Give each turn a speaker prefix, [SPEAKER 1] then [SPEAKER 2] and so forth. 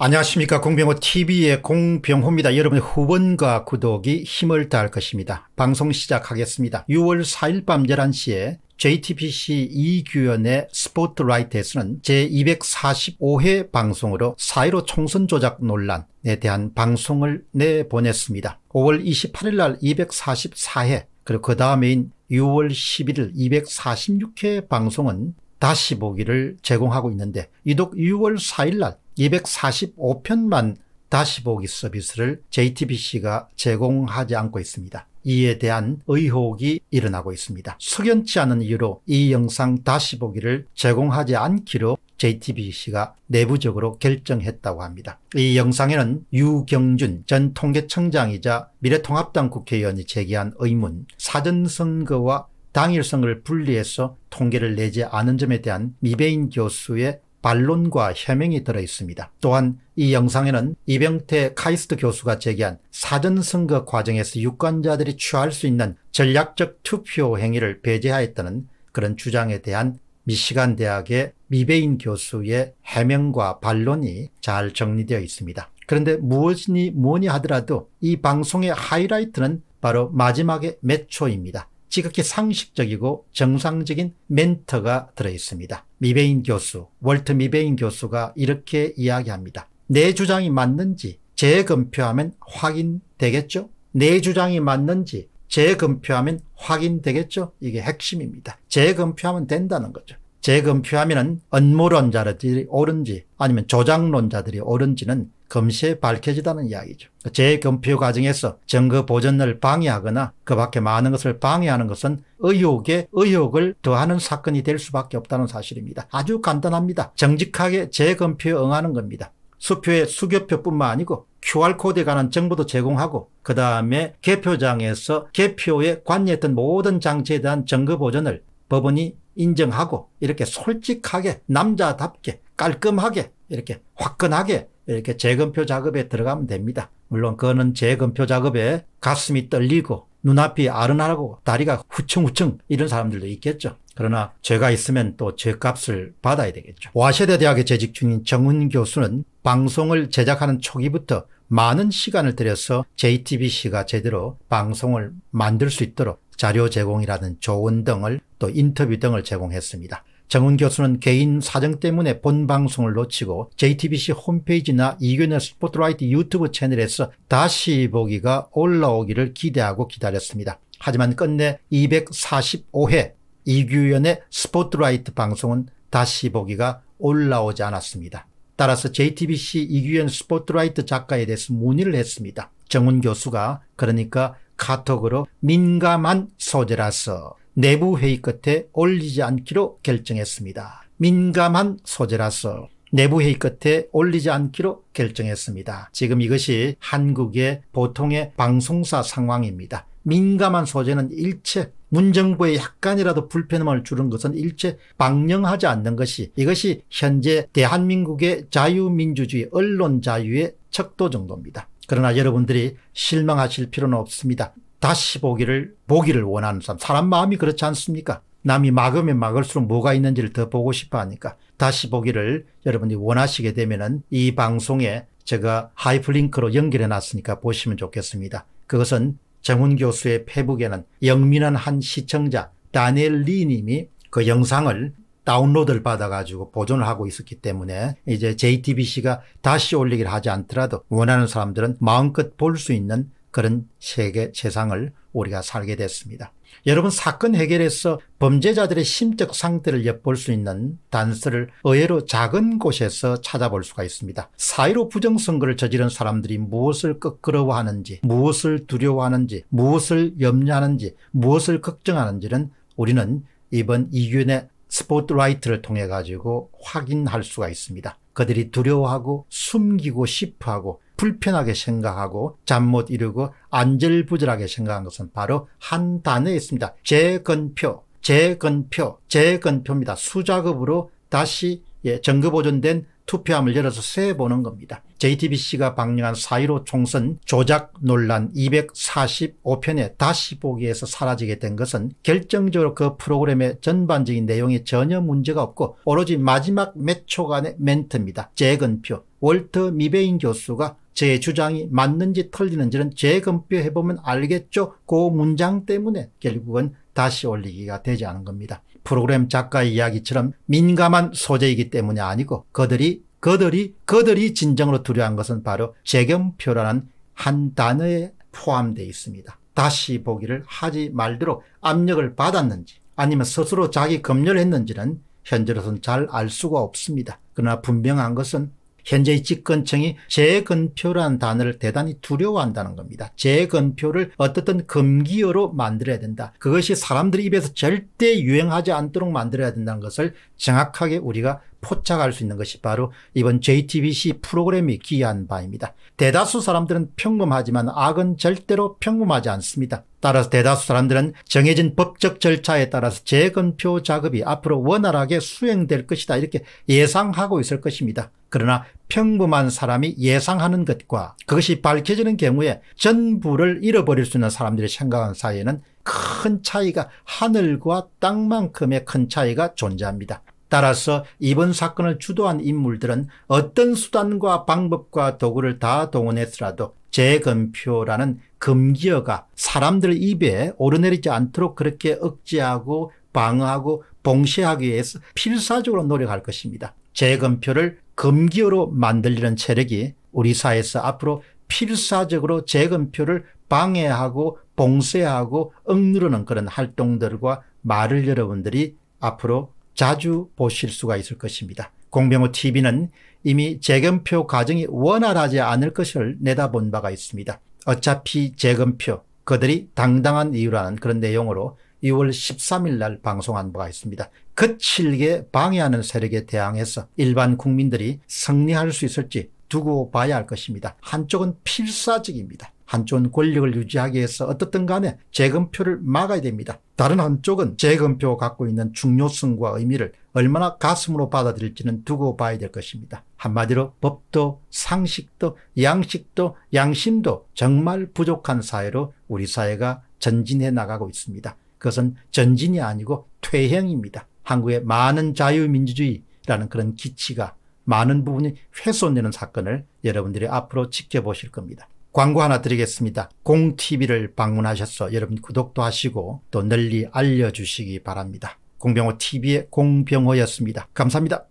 [SPEAKER 1] 안녕하십니까 공병호TV의 공병호입니다. 여러분의 후원과 구독이 힘을 다할 것입니다. 방송 시작하겠습니다. 6월 4일 밤 11시에 JTBC 이규현의 스포트라이트에서는 제245회 방송으로 4.15 총선 조작 논란에 대한 방송을 내보냈습니다. 5월 28일 날 244회 그리고 그 다음에인 6월 11일 246회 방송은 다시 보기를 제공하고 있는데 이 독 6월 4일 날 245편만 다시 보기 서비스를 JTBC가 제공하지 않고 있습니다. 이에 대한 의혹이 일어나고 있습니다. 석연치 않은 이유로 이 영상 다시 보기를 제공하지 않기로 JTBC가 내부적으로 결정했다고 합니다. 이 영상에는 유경준 전 통계청장이자 미래통합당 국회의원이 제기한 의문, 사전선거와 당일선거를 분리해서 통계를 내지 않은 점에 대한 미베인 교수의 반론과 해명이 들어 있습니다. 또한 이 영상에는 이병태 카이스트 교수가 제기한 사전선거 과정에서 유권자들이 취할 수 있는 전략적 투표 행위를 배제하였다는 그런 주장에 대한 미시간 대학의 미베인 교수의 해명과 반론이 잘 정리되어 있습니다. 그런데 무엇이니 뭐니 하더라도 이 방송의 하이라이트는 바로 마지막의 몇 초입니다. 지극히 상식적이고 정상적인 멘터가 들어있습니다. 미베인 교수, 월트 미베인 교수가 이렇게 이야기합니다. 내 주장이 맞는지 재검표하면 확인되겠죠? 내 주장이 맞는지 재검표하면 확인되겠죠? 이게 핵심입니다. 재검표하면 된다는 거죠. 재검표하면 은업무론자들이 옳은지 아니면 조작론자들이 옳은지는 검시에 밝혀지다는 이야기죠. 재검표 과정에서 증거 보전을 방해하거나 그 밖에 많은 것을 방해하는 것은 의혹에 의혹을 더하는 사건이 될 수밖에 없다는 사실입니다. 아주 간단합니다. 정직하게 재검표에 응하는 겁니다. 수표에 수교표뿐만 아니고 QR코드에 관한 정보도 제공하고 그 다음에 개표장에서 개표에 관여했던 모든 장치에 대한 증거보전을 법원이 인정하고 이렇게 솔직하게 남자답게 깔끔하게 이렇게 화끈하게 이렇게 재검표 작업에 들어가면 됩니다. 물론 그거는 재검표 작업에 가슴이 떨리고 눈앞이 아른하고 다리가 후청후청 이런 사람들도 있겠죠. 그러나 죄가 있으면 또 죄값을 받아야 되겠죠. 와세대 대학에 재직 중인 정훈 교수는 방송을 제작하는 초기부터 많은 시간을 들여서 JTBC가 제대로 방송을 만들 수 있도록 자료 제공이라는 조언 등을 또 인터뷰 등을 제공했습니다. 정은 교수는 개인 사정 때문에 본 방송을 놓치고 JTBC 홈페이지나 이견의 스포트라이트 유튜브 채널에서 다시 보기가 올라오기를 기대하고 기다렸습니다. 하지만 끝내 245회 이규현의 스포트라이트 방송은 다시 보기가 올라오지 않았습니다. 따라서 JTBC 이규현 스포트라이트 작가에 대해서 문의를 했습니다. 정훈 교수가 그러니까 카톡으로 민감한 소재라서 내부 회의 끝에 올리지 않기로 결정했습니다. 민감한 소재라서 내부 회의 끝에 올리지 않기로 결정했습니다. 지금 이것이 한국의 보통의 방송사 상황입니다. 민감한 소재는 일체 문정부의 약간이라도 불편함을 주는 것은 일체 방영하지 않는 것이 이것이 현재 대한민국의 자유민주주의 언론 자유의 척도 정도입니다. 그러나 여러분들이 실망하실 필요는 없습니다. 다시 보기를 보기를 원하는 사람 사람 마음이 그렇지 않습니까? 남이 막으면 막을수록 뭐가 있는지를 더 보고 싶어 하니까 다시 보기를 여러분이 원하시게 되면은 이 방송에 제가 하이플링크로 연결해 놨으니까 보시면 좋겠습니다. 그것은 정훈 교수의 페북에는 영민한 한 시청자 다니엘 리 님이 그 영상을 다운로드를 받아가지고 보존을 하고 있었기 때문에 이제 JTBC가 다시 올리기를 하지 않더라도 원하는 사람들은 마음껏 볼 수 있는 그런 세계, 세상을 우리가 살게 됐습니다. 여러분 사건 해결에서 범죄자들의 심적 상태를 엿볼 수 있는 단서를 의외로 작은 곳에서 찾아볼 수가 있습니다. 사이로 부정선거를 저지른 사람들이 무엇을 끄끄러워하는지 무엇을 두려워하는지 무엇을 염려하는지 무엇을 걱정하는지는 우리는 이번 이윤의 스포트라이트를 통해 가지고 확인할 수가 있습니다. 그들이 두려워하고 숨기고 싶어하고 불편하게 생각하고 잠 못 이루고 안절부절하게 생각한 것은 바로 한 단어에 있습니다. 재건표, 재건표, 재건표입니다. 수작업으로 다시 예, 정거보존된 투표함을 열어서 세보는 겁니다. JTBC가 방영한 4.15 총선 조작 논란 245편에 다시 보기에서 사라지게 된 것은 결정적으로 그 프로그램의 전반적인 내용에 전혀 문제가 없고 오로지 마지막 몇 초간의 멘트입니다. 재건표 월터 미베인 교수가 제 주장이 맞는지 틀리는지는 재검표해보면 알겠죠. 그 문장 때문에 결국은 다시 올리기가 되지 않은 겁니다. 프로그램 작가의 이야기처럼 민감한 소재이기 때문이 아니고 그들이 그들이 그들이 진정으로 두려운 것은 바로 재경표라는 한 단어에 포함되어 있습니다. 다시 보기를 하지 말도록 압력을 받았는지 아니면 스스로 자기 검열했는지는 현재로서잘알 수가 없습니다. 그러나 분명한 것은 현재의 집권층이 재건표라는 단어를 대단히 두려워한다는 겁니다. 재건표를 어떻든 금기어로 만들어야 된다. 그것이 사람들 입에서 절대 유행하지 않도록 만들어야 된다는 것을 정확하게 우리가 포착할 수 있는 것이 바로 이번 JTBC 프로그램이 기여한 바입니다. 대다수 사람들은 평범하지만 악은 절대로 평범하지 않습니다. 따라서 대다수 사람들은 정해진 법적 절차에 따라서 재건표 작업이 앞으로 원활하게 수행될 것이다 이렇게 예상하고 있을 것입니다. 그러나 평범한 사람이 예상하는 것과 그것이 밝혀지는 경우에 전부를 잃어버릴 수 있는 사람들이 생각한 사이에는 큰 차이가 하늘과 땅만큼의 큰 차이가 존재합니다. 따라서 이번 사건을 주도한 인물들은 어떤 수단과 방법과 도구를 다 동원했으라도 재검표라는 금기어가 사람들 입에 오르내리지 않도록 그렇게 억제하고 방어하고 봉쇄하기 위해서 필사적으로 노력할 것입니다. 재검표를 금기어로 만들려는 체력이 우리 사회에서 앞으로 필사적으로 재검표를 방해하고 봉쇄하고 억누르는 그런 활동들과 말을 여러분들이 앞으로 자주 보실 수가 있을 것입니다. 공병호 TV는 이미 재검표 과정이 원활하지 않을 것을 내다본 바가 있습니다. 어차피 재검표, 그들이 당당한 이유라는 그런 내용으로 2월 13일 날 방송한 바가 있습니다. 거칠게 방해하는 세력에 대항해서 일반 국민들이 승리할 수 있을지 두고 봐야 할 것입니다. 한쪽은 필사적입니다. 한쪽은 권력을 유지하기 위해서 어떻든 간에 재검표를 막아야 됩니다. 다른 한쪽은 재검표 갖고 있는 중요성과 의미를 얼마나 가슴으로 받아들일지는 두고 봐야 될 것입니다. 한마디로 법도 상식도 양식도 양심도 정말 부족한 사회로 우리 사회가 전진해 나가고 있습니다. 그것은 전진이 아니고 퇴행입니다. 한국의 많은 자유민주주의라는 그런 기치가 많은 부분이 훼손되는 사건을 여러분들이 앞으로 지켜보실 겁니다. 광고 하나 드리겠습니다. 공TV를 방문하셔서 여러분 구독도 하시고 또 널리 알려주시기 바랍니다. 공병호 TV의 공병호였습니다. 감사합니다.